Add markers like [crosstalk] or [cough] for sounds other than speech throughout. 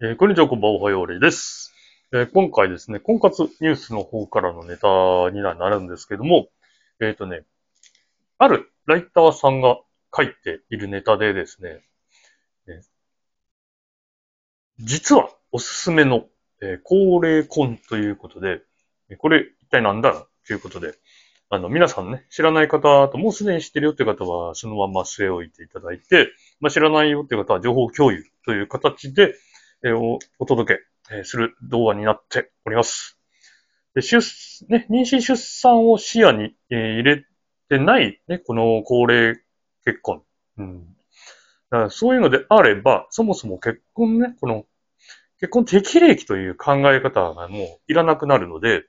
えー、こんにちは、こんばんは、おはようれです、えー、今回ですね、婚活ニュースの方からのネタになるんですけども、えっ、ー、とね、あるライターさんが書いているネタでですね、え実はおすすめの、え高齢婚ということで、これ一体何だということで、あの、皆さんね、知らない方と、もうすでに知ってるよって方は、そのまま据え置いていただいて、まあ、知らないよって方は、情報共有という形で、えおお届けする動画になっております。で出ね、妊娠出産を視野に、え入れてない、ね、この高齢結婚。うん、だからそういうのであれば、そもそも結婚ね、この結婚適齢期という考え方がもういらなくなるので、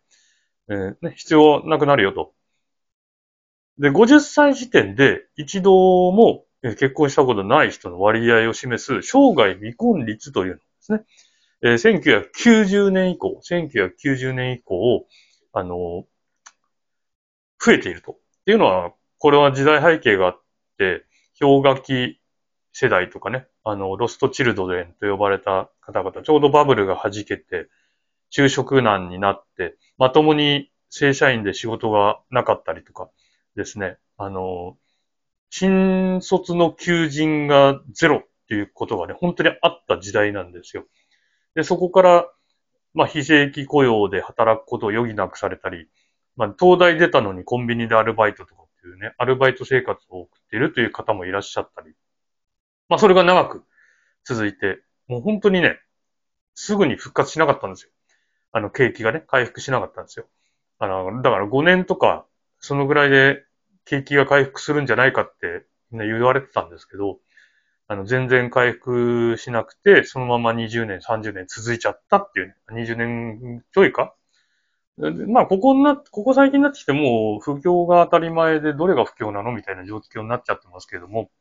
えー、ね、必要なくなるよと。で、50歳時点で一度も結婚したことない人の割合を示す生涯未婚率というですね。えー、1990年以降、1990年以降、あの、増えていると。っていうのは、これは時代背景があって、氷河期世代とかね、あの、ロストチルドレンと呼ばれた方々、ちょうどバブルが弾けて、就職難になって、まともに正社員で仕事がなかったりとかですね、あの、新卒の求人がゼロっっていうことがね、本当にあった時代なんですよ。で、そこから、まあ、非正規雇用で働くことを余儀なくされたり、まあ、東大出たのにコンビニでアルバイトとかっていうね、アルバイト生活を送っているという方もいらっしゃったり、まあ、それが長く続いて、もう本当にね、すぐに復活しなかったんですよ。あの、景気がね、回復しなかったんですよ。あの、だから5年とか、そのぐらいで景気が回復するんじゃないかってみんな言われてたんですけど、あの、全然回復しなくて、そのまま20年、30年続いちゃったっていう、ね、20年ちょいかまあ、ここな、ここ最近になってきても不況が当たり前で、どれが不況なのみたいな状況になっちゃってますけれども。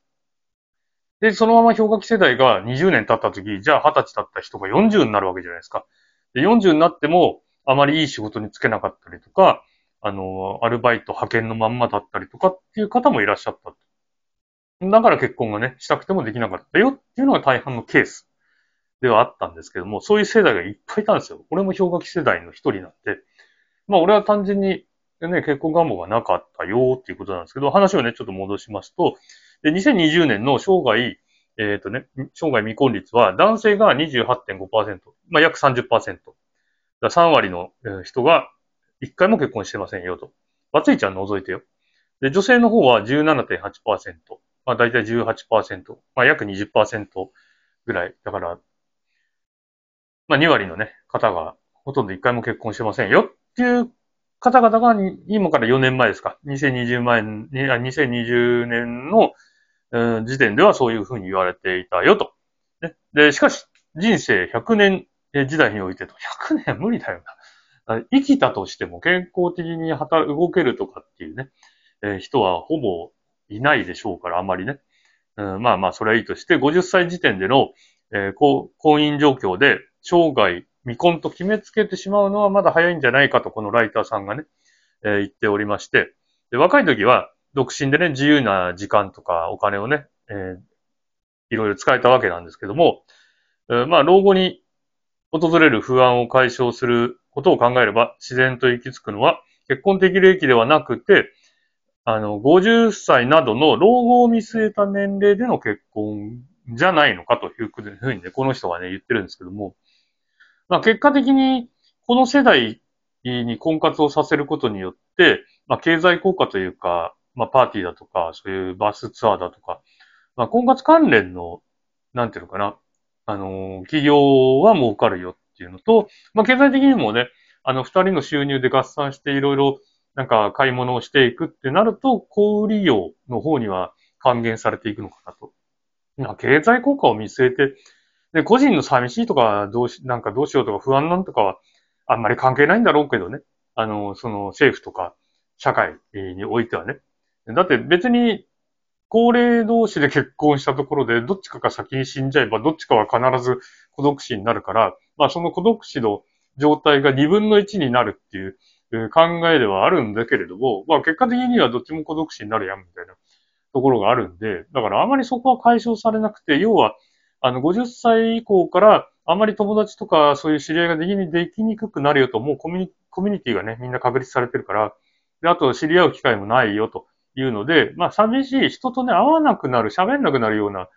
で、そのまま氷河期世代が20年経った時、じゃあ20歳経った人が40になるわけじゃないですか。で、40になっても、あまりいい仕事に就けなかったりとか、あの、アルバイト派遣のまんまだったりとかっていう方もいらっしゃった。だから結婚がね、したくてもできなかったよっていうのが大半のケースではあったんですけども、そういう世代がいっぱいいたんですよ。俺も氷河期世代の一人なんで。まあ俺は単純にね、結婚願望がなかったよっていうことなんですけど、話をね、ちょっと戻しますと、で2020年の生涯、えっ、ー、とね、生涯未婚率は男性が28.5%、まあ約30%。だ3割の人が1回も結婚してませんよと。バツイゃん除いてよ。で、女性の方は17.8%。まあ大体18%、まあ約20%ぐらい。だから、まあ2割のね、方がほとんど1回も結婚してませんよっていう方々が今から4年前ですか。2020年、2020年の時点ではそういうふうに言われていたよと。ね、で、しかし、人生100年時代においてと、100年無理だよな。生きたとしても健康的に働動けるとかっていうね、えー、人はほぼいないでしょうから、あんまりね。うん、まあまあ、それはいいとして、50歳時点での、えー、婚姻状況で、生涯未婚と決めつけてしまうのはまだ早いんじゃないかと、このライターさんがね、えー、言っておりまして、で若い時は、独身でね、自由な時間とかお金をね、えー、いろいろ使えたわけなんですけども、えー、まあ、老後に訪れる不安を解消することを考えれば、自然と行き着くのは、結婚的利益ではなくて、あの、50歳などの老後を見据えた年齢での結婚じゃないのかというふうにね、この人はね、言ってるんですけども、まあ、結果的に、この世代に婚活をさせることによって、まあ、経済効果というか、まあ、パーティーだとか、そういうバスツアーだとか、まあ、婚活関連の、なんていうのかな、あの企業は儲かるよっていうのと、まあ、経済的にもね、あの、二人の収入で合算していろいろなんか買い物をしていくってなると、小売業の方には還元されていくのかなと。な経済効果を見据えて、で、個人の寂しいとか、どうし、なんかどうしようとか不安なんとかは、あんまり関係ないんだろうけどね。あの、その政府とか社会においてはね。だって別に、高齢同士で結婚したところで、どっちかが先に死んじゃえば、どっちかは必ず孤独死になるから、まあその孤独死の状態が2分の1になるっていう、考えではあるんだけれども、まあ結果的にはどっちも孤独死になるやんみたいなところがあるんで、だからあまりそこは解消されなくて、要は、あの、50歳以降から、あまり友達とかそういう知り合いができにできにくくなるよと、もうコミュニティがね、みんな確立されてるから、で、あと知り合う機会もないよというので、まあ寂しい、人とね、会わなくなる、喋んなくなるような、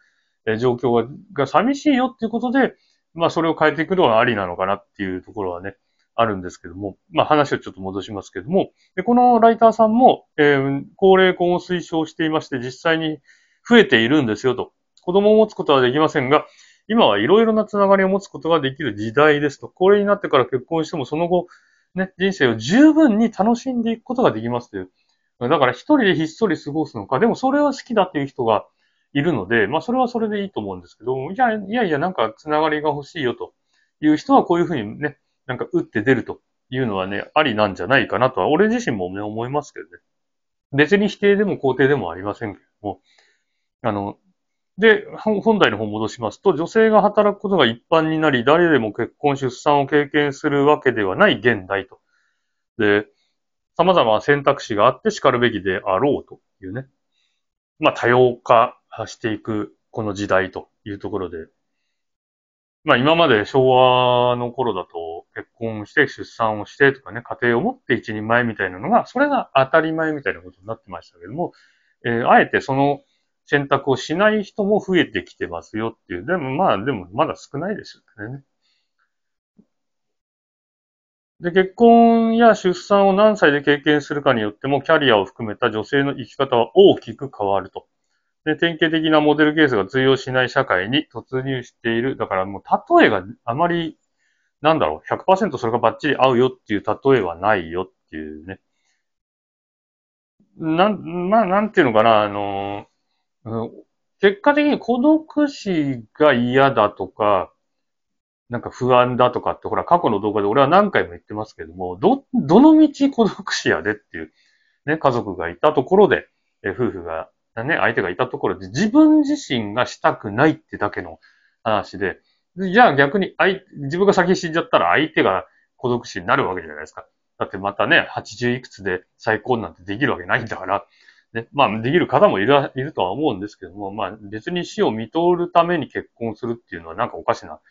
え状況が寂しいよっていうことで、まあそれを変えていくのはありなのかなっていうところはね、あるんですけども、まあ話をちょっと戻しますけども、でこのライターさんも、えー、高齢婚を推奨していまして、実際に増えているんですよと。子供を持つことはできませんが、今はいろいろなつながりを持つことができる時代ですと。高齢になってから結婚してもその後、ね、人生を十分に楽しんでいくことができますという。だから一人でひっそり過ごすのか、でもそれは好きだっていう人がいるので、まあそれはそれでいいと思うんですけど、いやいやいや、なんかつながりが欲しいよという人はこういうふうにね、なんか打って出るというのはね、ありなんじゃないかなとは、俺自身もね、思いますけどね。別に否定でも肯定でもありませんけども、あの、で、本題の方戻しますと、女性が働くことが一般になり、誰でも結婚、出産を経験するわけではない現代と。で、様々な選択肢があって叱るべきであろうというね。まあ、多様化していくこの時代というところで、まあ今まで昭和の頃だと、婚をして、出産をしてとかね、家庭を持って一人前みたいなのが、それが当たり前みたいなことになってましたけども、えー、あえてその選択をしない人も増えてきてますよっていう。でもまあ、でもまだ少ないですよね。で、結婚や出産を何歳で経験するかによっても、キャリアを含めた女性の生き方は大きく変わると。で、典型的なモデルケースが通用しない社会に突入している。だからもう例えがあまりなんだろう、100%それがバッチリ合うよっていう例えはないよっていうね。なん、まあ、なんていうのかな、あの、結果的に孤独死が嫌だとか、なんか不安だとかって、ほら、過去の動画で俺は何回も言ってますけども、ど、どの道孤独死やでっていう、ね、家族がいたところで、え夫婦が、ね、相手がいたところで、自分自身がしたくないってだけの話で、じゃあ逆に、自分が先に死んじゃったら相手が孤独死になるわけじゃないですか。だってまたね、80いくつで再婚なんてできるわけないんだから、ね、まあできる方もいるいるとは思うんですけども、まあ別に死を見通るために結婚するっていうのはなんかおかしな、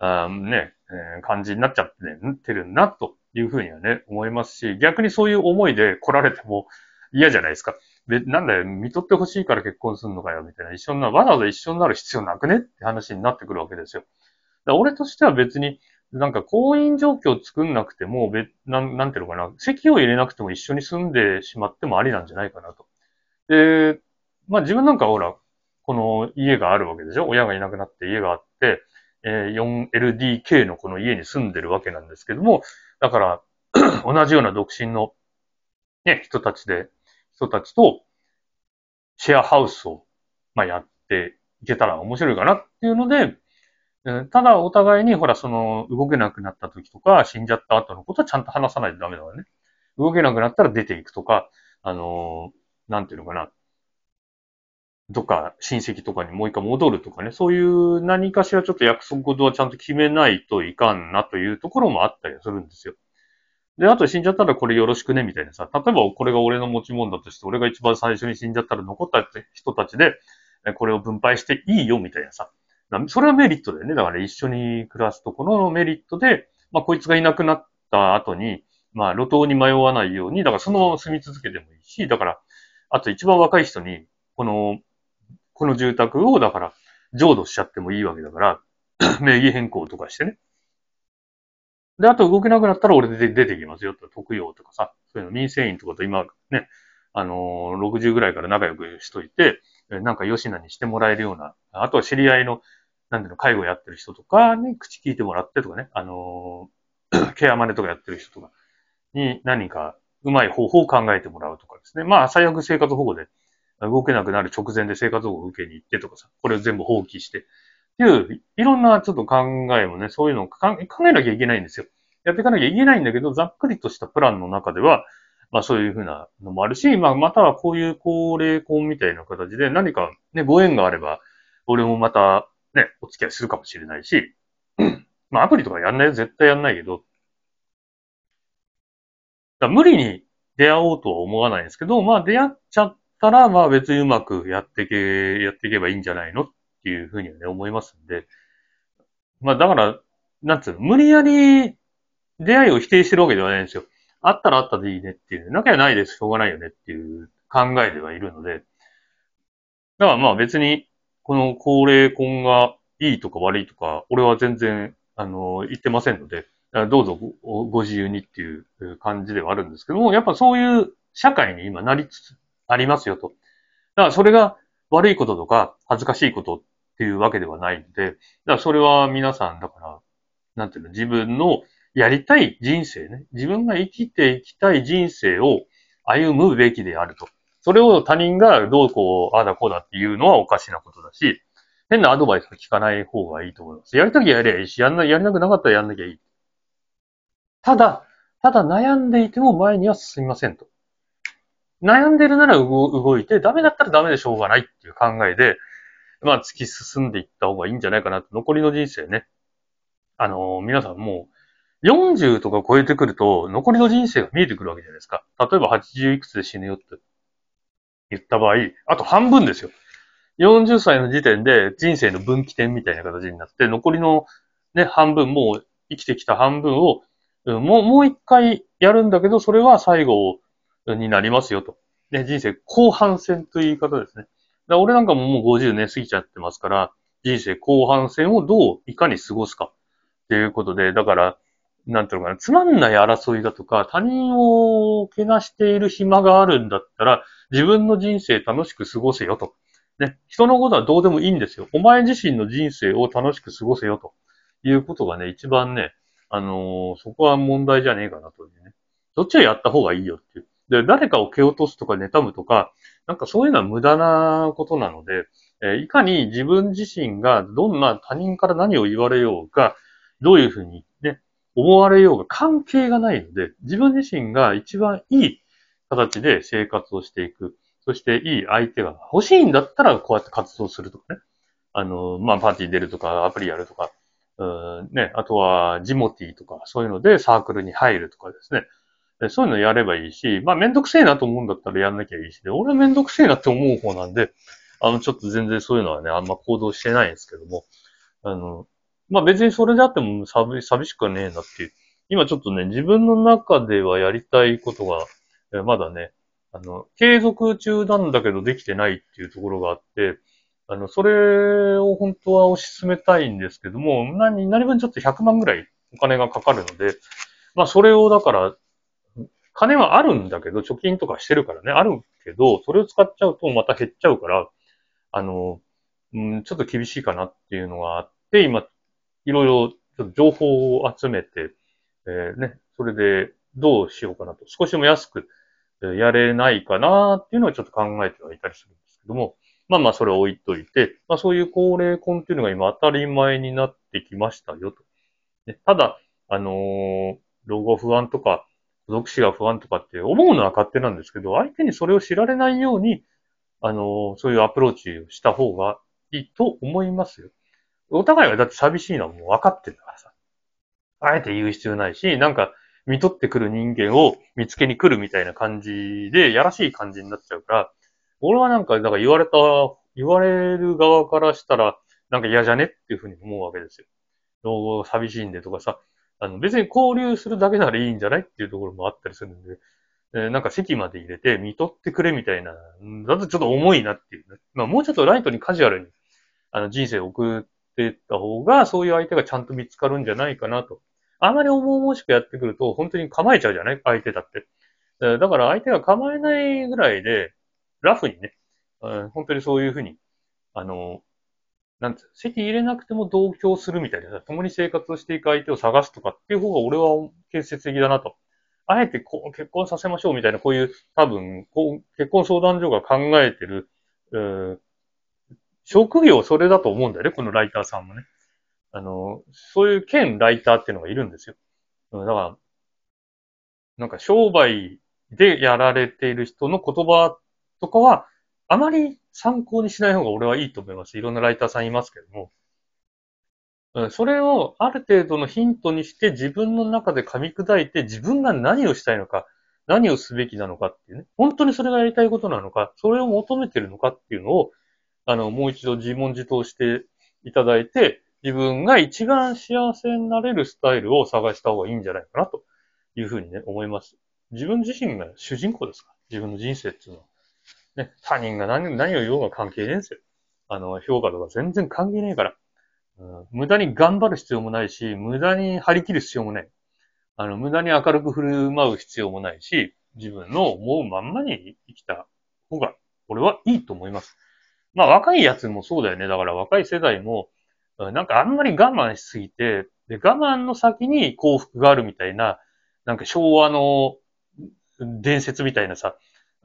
あね、えー、感じになっちゃって、ね、てるなというふうにはね、思いますし、逆にそういう思いで来られても嫌じゃないですか。で、なんだよ、見取ってほしいから結婚するのかよ、みたいな。一緒なわざわざ一緒になる必要なくねって話になってくるわけですよ。俺としては別に、なんか婚姻状況を作んなくても、べなん、なんていうのかな、席を入れなくても一緒に住んでしまってもありなんじゃないかなと。で、まあ自分なんかほら、この家があるわけでしょ親がいなくなって家があって、えー、4LDK のこの家に住んでるわけなんですけども、だから、[clears throat] 同じような独身の、ね、人たちで、人たちと、シェアハウスを、まあ、やっていけたら面白いかなっていうので、ただ、お互いに、ほら、その、動けなくなった時とか、死んじゃった後のことはちゃんと話さないとダメだわね。動けなくなったら出ていくとか、あのー、なんていうのかな。どっか親戚とかにもう一回戻るとかね、そういう何かしらちょっと約束事はちゃんと決めないといかんなというところもあったりするんですよ。で、あと死んじゃったらこれよろしくねみたいなさ、例えばこれが俺の持ち物だとして、俺が一番最初に死んじゃったら残った人たちで、これを分配していいよみたいなさ、それはメリットだよね。だから一緒に暮らすとこのメリットで、まあこいつがいなくなった後に、まあ路頭に迷わないように、だからそのまま住み続けてもいいし、だから、あと一番若い人に、この、この住宅をだから浄土しちゃってもいいわけだから、[clears throat] 名義変更とかしてね。で、あと動けなくなったら俺で出てきますよと特養とかさ、そういうの民生委員とかと今ね、あのー、60ぐらいから仲良くしといて、なんか吉野にしてもらえるような、あとは知り合いの、なんでの介護やってる人とかに口聞いてもらってとかね、あの [clears throat] ケアマネとかやってる人とかに何かうまい方法を考えてもらうとかですね。まあ、最悪生活保護で動けなくなる直前で生活保護を受けに行ってとかさ、これを全部放棄して、っていう、いろんなちょっと考えもね、そういうのを考えなきゃいけないんですよ。やっていかなきゃいけないんだけど、ざっくりとしたプランの中では、まあそういうふうなのもあるし、まあまたはこういう高齢婚みたいな形で何かね、ご縁があれば、俺もまたね、お付き合いするかもしれないし、[clears throat] まあアプリとかやんないよ、絶対やんないけど、だ無理に出会おうとは思わないんですけど、まあ出会っちゃったら、まあ別にうまくやってけ、やっていけばいいんじゃないのっていうふうにはね、思いますんで、まあだから、なんつうの、無理やり出会いを否定してるわけではないんですよ。あったらあったでいいねっていう、なきゃないです、しょうがないよねっていう考えではいるので、だからまあ別に、この高齢婚がいいとか悪いとか、俺は全然、あの、言ってませんので、どうぞごご自由にっていう感じではあるんですけども、やっぱそういう社会に今なりつつありますよと。だからそれが悪いこととか恥ずかしいことっていうわけではないので、だからそれは皆さん、だから、なんていうの、自分のやりたい人生ね、自分が生きていきたい人生を歩むべきであると。それを他人がどうこう、ああだこうだっていうのはおかしなことだし、変なアドバイスを聞かない方がいいと思います。やりたきゃやりゃいいし、やんな、やりなくなかったらやんなきゃいい。ただ、ただ悩んでいても前には進みませんと。悩んでるなら動いて、ダメだったらダメでしょうがないっていう考えで、まあ突き進んでいった方がいいんじゃないかなと。残りの人生ね。あのー、皆さんもう40とか超えてくると、残りの人生が見えてくるわけじゃないですか。例えば80いくつで死ぬよって言った場合、あと半分ですよ。40歳の時点で人生の分岐点みたいな形になって、残りのね、半分、もう生きてきた半分を、もう、もう一回やるんだけど、それは最後になりますよと。ね、人生後半戦という言い方ですね。だ俺なんかももう50年過ぎちゃってますから、人生後半戦をどういかに過ごすかっていうことで、だから、なんていうのかな、つまんない争いだとか、他人をけなしている暇があるんだったら、自分の人生楽しく過ごせよと。ね、人のことはどうでもいいんですよ。お前自身の人生を楽しく過ごせよということがね、一番ね、あのー、そこは問題じゃねえかなというね。どっちをやった方がいいよっていう。で、誰かを蹴落とすとか妬むとか、なんかそういうのは無駄なことなので、えー、いかに自分自身がどんな他人から何を言われようが、どういうふうに思われようが関係がないので、自分自身が一番いい形で生活をしていく。そしていい相手が欲しいんだったら、こうやって活動するとかね。あの、まあ、パーティー出るとか、アプリやるとか、うん、ね、あとは、ジモティーとか、そういうのでサークルに入るとかですね。そういうのやればいいし、まあ、めんどくせえなと思うんだったらやんなきゃいいし、俺はめんどくせえなって思う方なんで、あの、ちょっと全然そういうのはね、あんま行動してないんですけども、あの、まあ別にそれであっても寂寂しくはねえなっていう。今ちょっとね、自分の中ではやりたいことが、まだね、あの、継続中なんだけどできてないっていうところがあって、あの、それを本当は推し進めたいんですけども、何、何分ちょっと100万ぐらいお金がかかるので、まあそれをだから、金はあるんだけど、貯金とかしてるからね、あるけど、それを使っちゃうとまた減っちゃうから、あの、うん、ちょっと厳しいかなっていうのがあって、今、いろいろちょっと情報を集めて、えー、ね、それでどうしようかなと、少しでも安くやれないかなっていうのはちょっと考えてはいたりするんですけども、まあまあそれを置いといて、まあそういう高齢婚っていうのが今当たり前になってきましたよと。ね、ただ、あのー、老後不安とか、孤独死が不安とかって思うのは勝手なんですけど、相手にそれを知られないように、あのー、そういうアプローチをした方がいいと思いますよ。お互いはだって寂しいのはもう分かってるからさ。あえて言う必要ないし、なんか、見取ってくる人間を見つけに来るみたいな感じで、やらしい感じになっちゃうから、俺はなんか、だから言われた、言われる側からしたら、なんか嫌じゃねっていうふうに思うわけですよ。老後寂しいんでとかさ、あの別に交流するだけならいいんじゃないっていうところもあったりするんで、えー、なんか席まで入れて見とってくれみたいな、だとちょっと重いなっていう、ね。まあもうちょっとライトにカジュアルに、あの人生を送ってった方が、そういう相手がちゃんと見つかるんじゃないかなと。あまり重々しくやってくると、本当に構えちゃうじゃない相手だって。だから相手が構えないぐらいで、ラフにね、本当にそういうふうに、あの、なんつう、席入れなくても同居するみたいな、共に生活をしていく相手を探すとかっていう方が俺は建設的だなと。あえてこう結婚させましょうみたいな、こういう多分こう、結婚相談所が考えてる、職業それだと思うんだよね、このライターさんもね。あの、そういう兼ライターっていうのがいるんですよ。だから、なんか商売でやられている人の言葉とかは、あまり参考にしない方が俺はいいと思います。いろんなライターさんいますけども。それをある程度のヒントにして自分の中で噛み砕いて自分が何をしたいのか、何をすべきなのかっていうね、本当にそれがやりたいことなのか、それを求めてるのかっていうのをあの、もう一度自問自答していただいて、自分が一番幸せになれるスタイルを探した方がいいんじゃないかな、というふうにね、思います。自分自身が主人公ですから。自分の人生っていうのは。ね、他人が何何を言おうが関係ねえんですよ。あの、評価とか全然関係ねえから、うん。無駄に頑張る必要もないし、無駄に張り切る必要もない。あの、無駄に明るく振る舞う必要もないし、自分の思うまんまに生きた方が、俺はいいと思います。まあ若いやつもそうだよね。だから若い世代も、なんかあんまり我慢しすぎて、で、我慢の先に幸福があるみたいな、なんか昭和の伝説みたいなさ、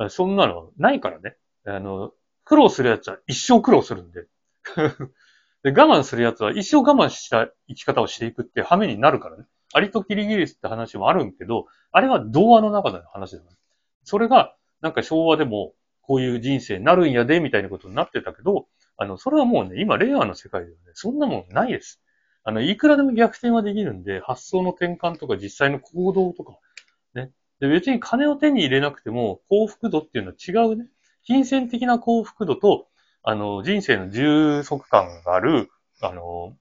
そんなのないからね。あの、苦労するやつは一生苦労するんで。[laughs] で我慢するやつは一生我慢した生き方をしていくって羽目になるからね。アリとキリギリスって話もあるんけど、あれは童話の中での話だ、ね。それが、なんか昭和でも、こういう人生になるんやで、みたいなことになってたけど、あの、それはもうね、今、令和の世界ではね、そんなもんないです。あの、いくらでも逆転はできるんで、発想の転換とか実際の行動とか、ね。で、別に金を手に入れなくても幸福度っていうのは違うね。金銭的な幸福度と、あの、人生の充足感がある、あの、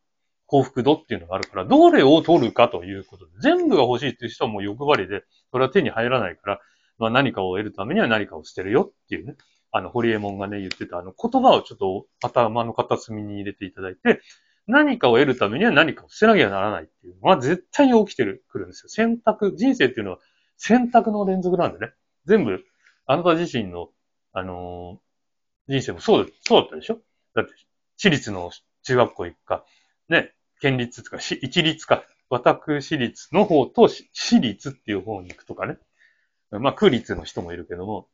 幸福度っていうのがあるから、どれを取るかということで、全部が欲しいっていう人はもう欲張りで、それは手に入らないから、まあ、何かを得るためには何かを捨てるよっていうね、あの、ホリエモンがね、言ってたあの言葉をちょっと頭の片隅に入れていただいて、何かを得るためには何かを捨てなきゃならないっていうのは絶対に起きてる、くるんですよ。選択、人生っていうのは選択の連続なんでね。全部、あなた自身の、あのー、人生もそうだ、そうだったでしょだって、私立の中学校行くか、ね、県立とか、一律か、私立の方と私立っていう方に行くとかね。まあ、区立の人もいるけども、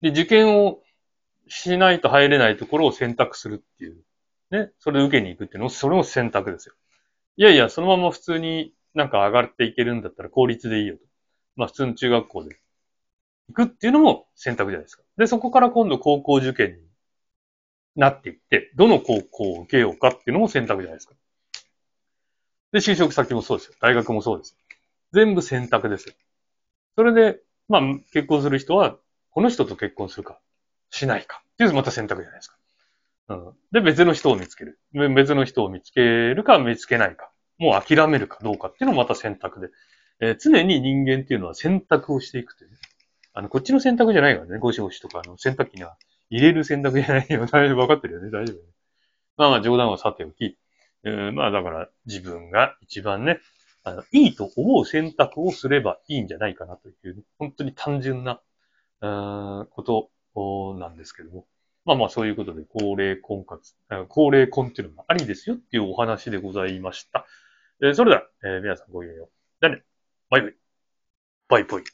で、受験をしないと入れないところを選択するっていう、ね、それ受けに行くっていうのも、それも選択ですよ。いやいや、そのまま普通になんか上がっていけるんだったら公立でいいよと。まあ、普通の中学校で行くっていうのも選択じゃないですか。で、そこから今度高校受験になっていって、どの高校を受けようかっていうのも選択じゃないですか。で、就職先もそうですよ。大学もそうですよ。全部選択ですよ。それで、まあ、結婚する人は、この人と結婚するか、しないか、っていうまた選択じゃないですか。うん、で、別の人を見つける。別の人を見つけるか、見つけないか。もう諦めるかどうかっていうのもまた選択で。えー、常に人間っていうのは選択をしていくという、ね。あの、こっちの選択じゃないからね。ゴシゴシとか、あの、選択機には入れる選択じゃないよ。[laughs] 大丈夫、わかってるよね。大丈夫、ね。まあまあ、冗談はさておき。えー、まあ、だから、自分が一番ね、あの、いいと思う選択をすればいいんじゃないかなという、ね、本当に単純な、うん、ことなんですけども。まあまあそういうことで、高齢婚活、高齢婚っていうのもありですよっていうお話でございました。えー、それでは、えー、皆さんごきげんよう。じゃあね、バイバイ。バイバイ。